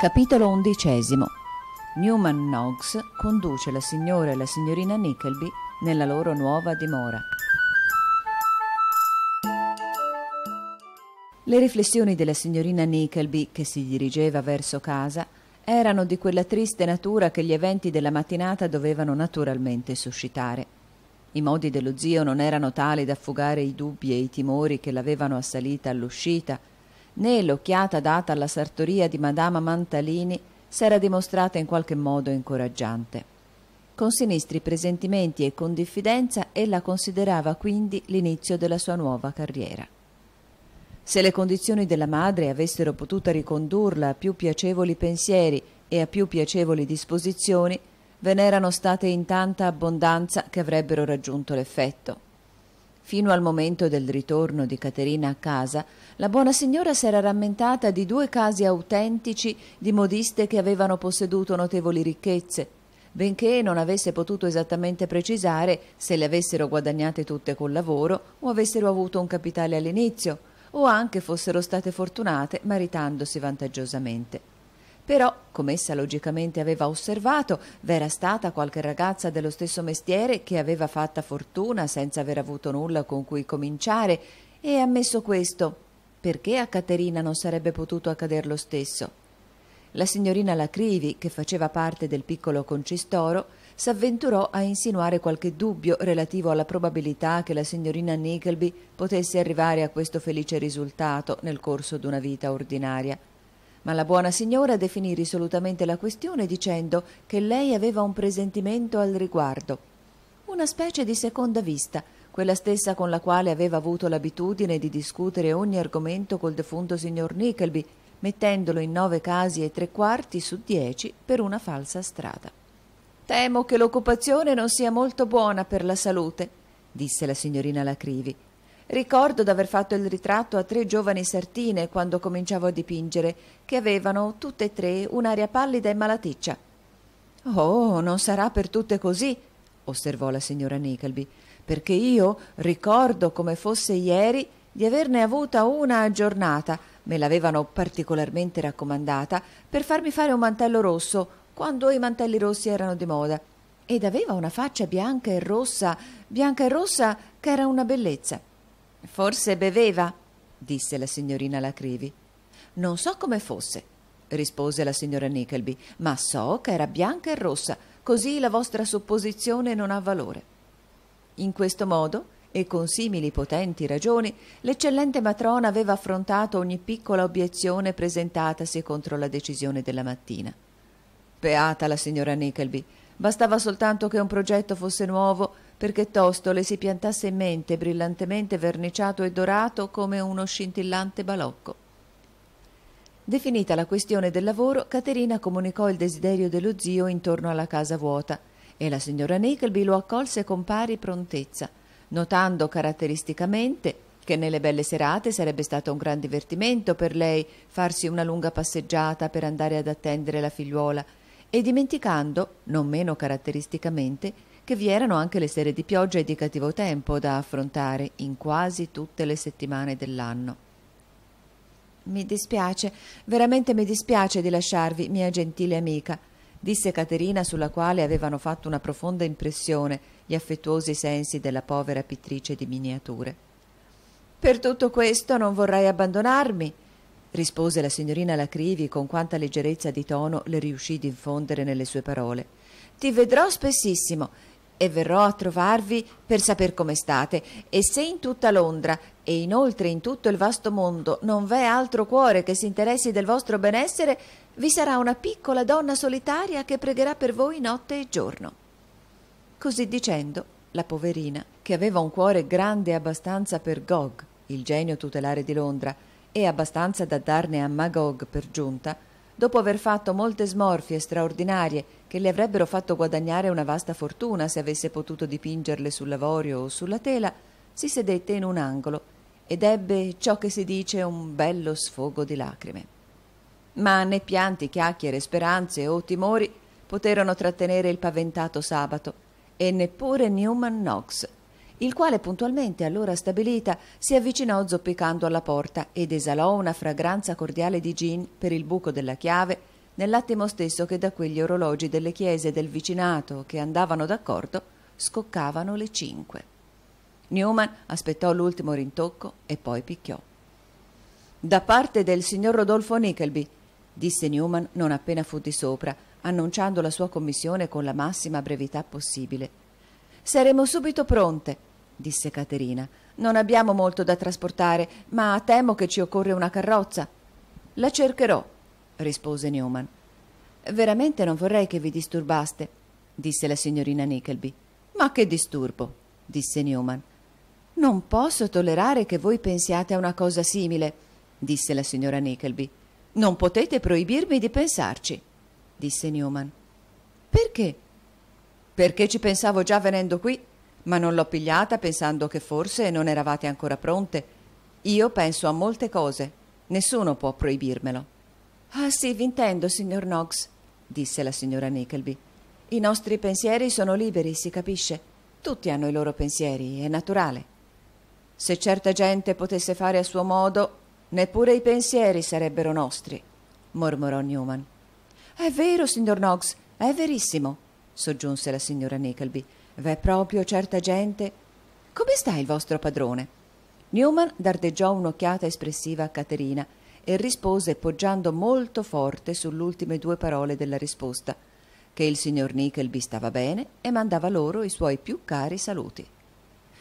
Capitolo undicesimo. Newman Noggs conduce la signora e la signorina Nickleby nella loro nuova dimora. Le riflessioni della signorina Nickleby, che si dirigeva verso casa, erano di quella triste natura che gli eventi della mattinata dovevano naturalmente suscitare. I modi dello zio non erano tali da fugare i dubbi e i timori che l'avevano assalita all'uscita, né l'occhiata data alla sartoria di Madama Mantalini s'era dimostrata in qualche modo incoraggiante. Con sinistri presentimenti e con diffidenza ella considerava quindi l'inizio della sua nuova carriera. Se le condizioni della madre avessero potuto ricondurla a più piacevoli pensieri e a più piacevoli disposizioni, ve n'erano state in tanta abbondanza che avrebbero raggiunto l'effetto. Fino al momento del ritorno di Caterina a casa, la buona signora s'era rammentata di due casi autentici di modiste che avevano posseduto notevoli ricchezze, benché non avesse potuto esattamente precisare se le avessero guadagnate tutte col lavoro o avessero avuto un capitale all'inizio, o anche fossero state fortunate maritandosi vantaggiosamente. Però, come essa logicamente aveva osservato, v'era stata qualche ragazza dello stesso mestiere che aveva fatta fortuna senza aver avuto nulla con cui cominciare e ammesso questo, perché a Caterina non sarebbe potuto accadere lo stesso? La signorina Lacrivi, che faceva parte del piccolo concistoro, s'avventurò a insinuare qualche dubbio relativo alla probabilità che la signorina Nickleby potesse arrivare a questo felice risultato nel corso d'una vita ordinaria. Ma la buona signora definì risolutamente la questione dicendo che lei aveva un presentimento al riguardo. Una specie di seconda vista, quella stessa con la quale aveva avuto l'abitudine di discutere ogni argomento col defunto signor Nickleby, mettendolo in nove casi e tre quarti su dieci per una falsa strada. Temo che l'occupazione non sia molto buona per la salute, disse la signorina Lacrivi Ricordo d'aver fatto il ritratto a tre giovani sartine quando cominciavo a dipingere, che avevano tutte e tre un'aria pallida e malaticcia. Oh, non sarà per tutte così, osservò la signora Nickleby, perché io ricordo come fosse ieri di averne avuta una a giornata, me l'avevano particolarmente raccomandata, per farmi fare un mantello rosso, quando i mantelli rossi erano di moda. Ed aveva una faccia bianca e rossa, bianca e rossa, che era una bellezza. Forse beveva, disse la signorina Lacrivi. Non so come fosse, rispose la signora Nickleby, ma so che era bianca e rossa, così la vostra supposizione non ha valore. In questo modo e con simili potenti ragioni, l'eccellente matrona aveva affrontato ogni piccola obiezione presentatasi contro la decisione della mattina. Beata la signora Nickleby, bastava soltanto che un progetto fosse nuovo perché le si piantasse in mente brillantemente verniciato e dorato come uno scintillante balocco. Definita la questione del lavoro, Caterina comunicò il desiderio dello zio intorno alla casa vuota e la signora Nickleby lo accolse con pari prontezza, notando caratteristicamente che nelle belle serate sarebbe stato un gran divertimento per lei farsi una lunga passeggiata per andare ad attendere la figliuola e dimenticando, non meno caratteristicamente, che vi erano anche le serie di pioggia e di cattivo tempo da affrontare in quasi tutte le settimane dell'anno. Mi dispiace, veramente mi dispiace di lasciarvi, mia gentile amica, disse Caterina sulla quale avevano fatto una profonda impressione gli affettuosi sensi della povera pittrice di miniature. Per tutto questo non vorrei abbandonarmi, rispose la signorina Lacrivi con quanta leggerezza di tono le riuscì di infondere nelle sue parole. Ti vedrò spessissimo e verrò a trovarvi per saper come state. E se in tutta Londra e inoltre in tutto il vasto mondo non v'è altro cuore che si interessi del vostro benessere, vi sarà una piccola donna solitaria che pregherà per voi notte e giorno. Così dicendo, la poverina, che aveva un cuore grande abbastanza per Gog, il genio tutelare di Londra, e abbastanza da darne a Magog per giunta, dopo aver fatto molte smorfie straordinarie che le avrebbero fatto guadagnare una vasta fortuna se avesse potuto dipingerle sull'avorio o sulla tela, si sedette in un angolo ed ebbe ciò che si dice un bello sfogo di lacrime. Ma né pianti, chiacchiere, speranze o timori poterono trattenere il paventato sabato, e neppure Newman Knox il quale puntualmente all'ora stabilita si avvicinò zoppicando alla porta ed esalò una fragranza cordiale di gin per il buco della chiave nell'attimo stesso che da quegli orologi delle chiese del vicinato che andavano d'accordo scoccavano le cinque. Newman aspettò l'ultimo rintocco e poi picchiò. Da parte del signor Rodolfo Nickelby, disse Newman non appena fu di sopra, annunciando la sua commissione con la massima brevità possibile. Saremo subito pronte disse Caterina. Non abbiamo molto da trasportare, ma temo che ci occorre una carrozza. La cercherò, rispose Newman. Veramente non vorrei che vi disturbaste, disse la signorina Nickleby. Ma che disturbo, disse Newman. Non posso tollerare che voi pensiate a una cosa simile, disse la signora Nickleby. Non potete proibirmi di pensarci, disse Newman. Perché? Perché ci pensavo già venendo qui, ma non l'ho pigliata pensando che forse non eravate ancora pronte. Io penso a molte cose. Nessuno può proibirmelo. Ah sì, vi intendo, signor Knox, disse la signora Nickleby. I nostri pensieri sono liberi, si capisce. Tutti hanno i loro pensieri, è naturale. Se certa gente potesse fare a suo modo, neppure i pensieri sarebbero nostri, mormorò Newman. È vero, signor Knox, è verissimo, soggiunse la signora Nickleby V'è proprio certa gente. Come sta il vostro padrone? Newman dardeggiò un'occhiata espressiva a Caterina e rispose poggiando molto forte sulle due parole della risposta che il signor Nickelby stava bene e mandava loro i suoi più cari saluti.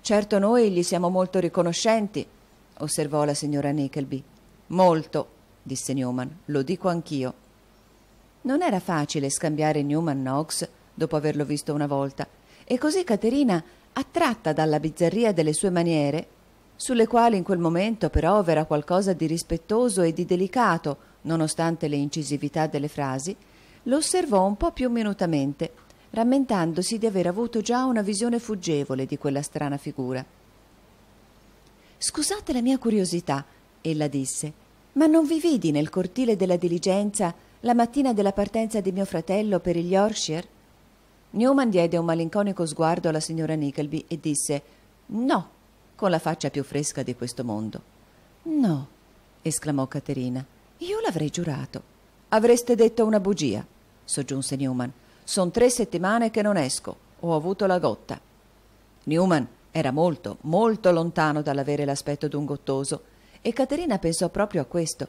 Certo noi gli siamo molto riconoscenti, osservò la signora Nickelby. Molto, disse Newman, lo dico anch'io. Non era facile scambiare Newman Knox dopo averlo visto una volta, e così Caterina, attratta dalla bizzarria delle sue maniere, sulle quali in quel momento però vera qualcosa di rispettoso e di delicato, nonostante le incisività delle frasi, lo osservò un po' più minutamente, rammentandosi di aver avuto già una visione fuggevole di quella strana figura. Scusate la mia curiosità, ella disse, ma non vi vidi nel cortile della diligenza la mattina della partenza di mio fratello per il Yorkshire? Newman diede un malinconico sguardo alla signora Nickleby e disse «No», con la faccia più fresca di questo mondo. «No», esclamò Caterina, «io l'avrei giurato». «Avreste detto una bugia», soggiunse Newman. «Son tre settimane che non esco. Ho avuto la gotta». Newman era molto, molto lontano dall'avere l'aspetto d'un gottoso e Caterina pensò proprio a questo.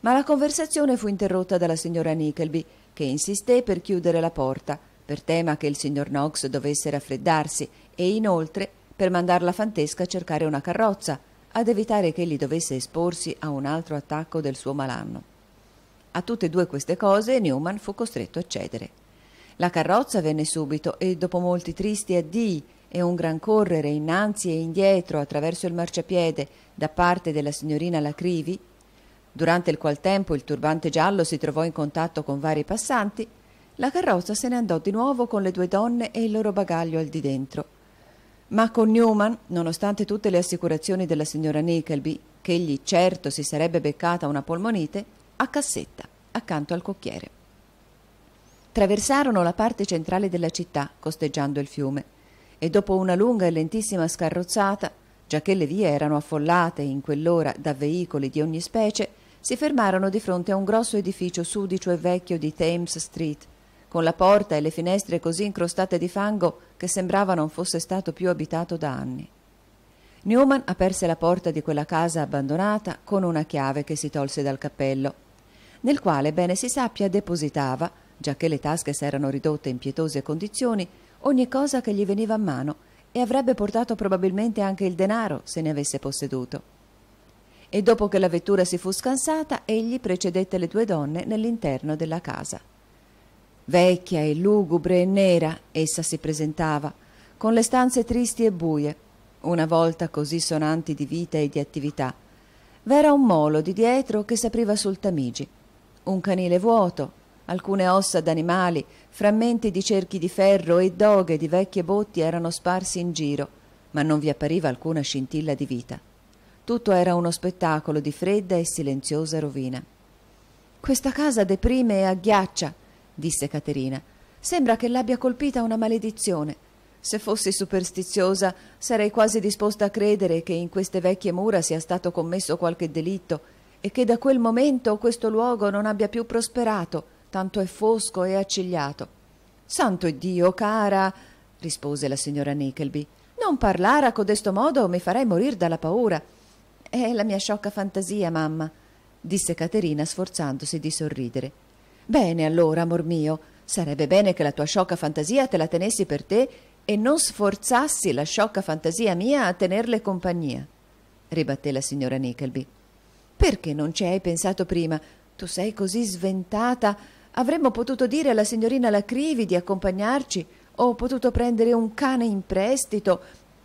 Ma la conversazione fu interrotta dalla signora Nickleby, che insisté per chiudere la porta, per tema che il signor Knox dovesse raffreddarsi e inoltre per mandar la Fantesca a cercare una carrozza, ad evitare che egli dovesse esporsi a un altro attacco del suo malanno. A tutte e due queste cose Newman fu costretto a cedere. La carrozza venne subito e dopo molti tristi addii e un gran correre innanzi e indietro attraverso il marciapiede da parte della signorina Lacrivi, durante il qual tempo il turbante giallo si trovò in contatto con vari passanti, la carrozza se ne andò di nuovo con le due donne e il loro bagaglio al di dentro. Ma con Newman, nonostante tutte le assicurazioni della signora Nickleby, che egli certo si sarebbe beccata una polmonite, a cassetta, accanto al cocchiere. Traversarono la parte centrale della città, costeggiando il fiume, e dopo una lunga e lentissima scarrozzata, giacché le vie erano affollate in quell'ora da veicoli di ogni specie, si fermarono di fronte a un grosso edificio sudicio e vecchio di Thames Street, con la porta e le finestre così incrostate di fango che sembrava non fosse stato più abitato da anni. Newman aperse la porta di quella casa abbandonata con una chiave che si tolse dal cappello, nel quale, bene si sappia, depositava, giacché le tasche s'erano ridotte in pietose condizioni, ogni cosa che gli veniva a mano e avrebbe portato probabilmente anche il denaro se ne avesse posseduto. E dopo che la vettura si fu scansata, egli precedette le due donne nell'interno della casa. Vecchia e lugubre e nera essa si presentava, con le stanze tristi e buie, una volta così sonanti di vita e di attività. V'era un molo di dietro che s'apriva sul Tamigi, un canile vuoto, alcune ossa d'animali, frammenti di cerchi di ferro e doghe di vecchie botti erano sparsi in giro, ma non vi appariva alcuna scintilla di vita. Tutto era uno spettacolo di fredda e silenziosa rovina. Questa casa deprime e agghiaccia, disse Caterina. Sembra che l'abbia colpita una maledizione. Se fossi superstiziosa, sarei quasi disposta a credere che in queste vecchie mura sia stato commesso qualche delitto e che da quel momento questo luogo non abbia più prosperato, tanto è fosco e accigliato. Santo Dio, cara, rispose la signora Nickleby, non parlare a codesto modo mi farei morire dalla paura. È la mia sciocca fantasia, mamma, disse Caterina sforzandosi di sorridere. Bene, allora, amor mio, sarebbe bene che la tua sciocca fantasia te la tenessi per te e non sforzassi la sciocca fantasia mia a tenerle compagnia, ribatté la signora Nickleby. Perché non ci hai pensato prima? Tu sei così sventata. Avremmo potuto dire alla signorina Lacrivi di accompagnarci, o potuto prendere un cane in prestito,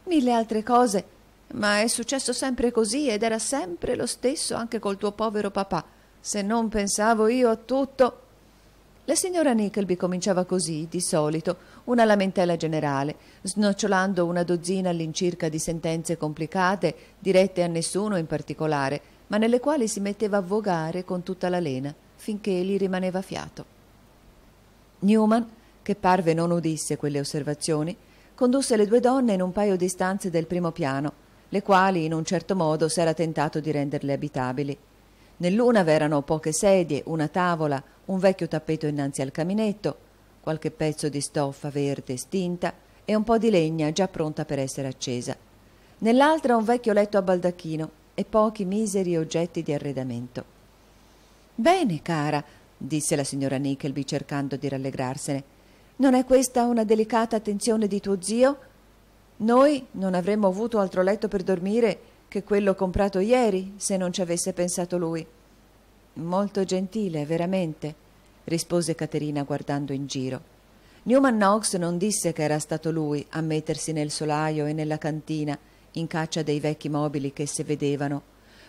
mille altre cose. Ma è successo sempre così ed era sempre lo stesso anche col tuo povero papà. Se non pensavo io a tutto. La signora Nickleby cominciava così, di solito, una lamentela generale, snocciolando una dozzina all'incirca di sentenze complicate, dirette a nessuno in particolare, ma nelle quali si metteva a vogare con tutta la lena, finché gli rimaneva fiato. Newman, che parve non udisse quelle osservazioni, condusse le due donne in un paio di stanze del primo piano, le quali in un certo modo s'era tentato di renderle abitabili. Nell'una v'erano poche sedie, una tavola, un vecchio tappeto innanzi al caminetto, qualche pezzo di stoffa verde stinta e un po' di legna già pronta per essere accesa. Nell'altra un vecchio letto a baldacchino e pochi miseri oggetti di arredamento. Bene, cara, disse la signora Nickleby cercando di rallegrarsene. Non è questa una delicata attenzione di tuo zio? Noi non avremmo avuto altro letto per dormire che quello comprato ieri, se non ci avesse pensato lui. Molto gentile, veramente, rispose Caterina guardando in giro. Newman Knox non disse che era stato lui a mettersi nel solaio e nella cantina, in caccia dei vecchi mobili che se vedevano,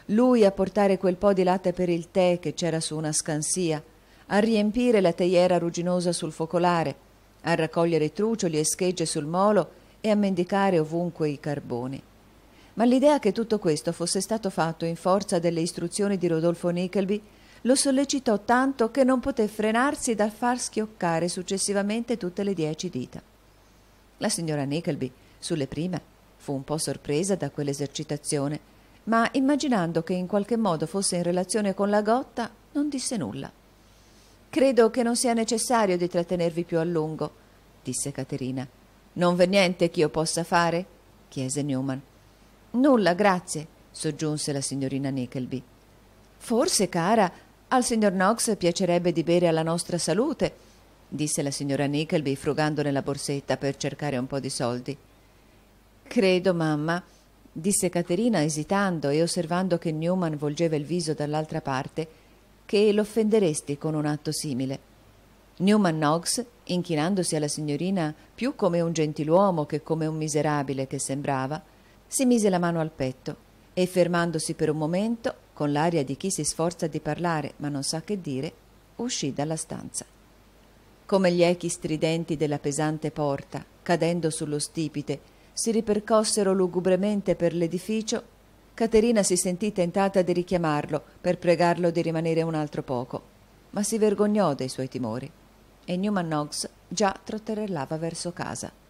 lui a portare quel po' di latte per il tè che c'era su una scansia, a riempire la teiera rugginosa sul focolare, a raccogliere trucioli e schegge sul molo e a mendicare ovunque i carboni ma l'idea che tutto questo fosse stato fatto in forza delle istruzioni di Rodolfo Nickelby lo sollecitò tanto che non poté frenarsi dal far schioccare successivamente tutte le dieci dita. La signora Nickelby, sulle prime, fu un po' sorpresa da quell'esercitazione, ma immaginando che in qualche modo fosse in relazione con la gotta, non disse nulla. Credo che non sia necessario di trattenervi più a lungo, disse Caterina. Non v'è niente che io possa fare? chiese Newman. Nulla, grazie, soggiunse la signorina Nickleby. Forse, cara, al signor Knox piacerebbe di bere alla nostra salute, disse la signora Nickleby frugando nella borsetta per cercare un po' di soldi. Credo, mamma, disse Caterina esitando e osservando che Newman volgeva il viso dall'altra parte, che l'offenderesti con un atto simile. Newman Knox, inchinandosi alla signorina più come un gentiluomo che come un miserabile che sembrava, si mise la mano al petto e, fermandosi per un momento, con l'aria di chi si sforza di parlare ma non sa che dire, uscì dalla stanza. Come gli echi stridenti della pesante porta, cadendo sullo stipite, si ripercossero lugubremente per l'edificio, Caterina si sentì tentata di richiamarlo per pregarlo di rimanere un altro poco, ma si vergognò dei suoi timori e Newman Knox già trotterellava verso casa.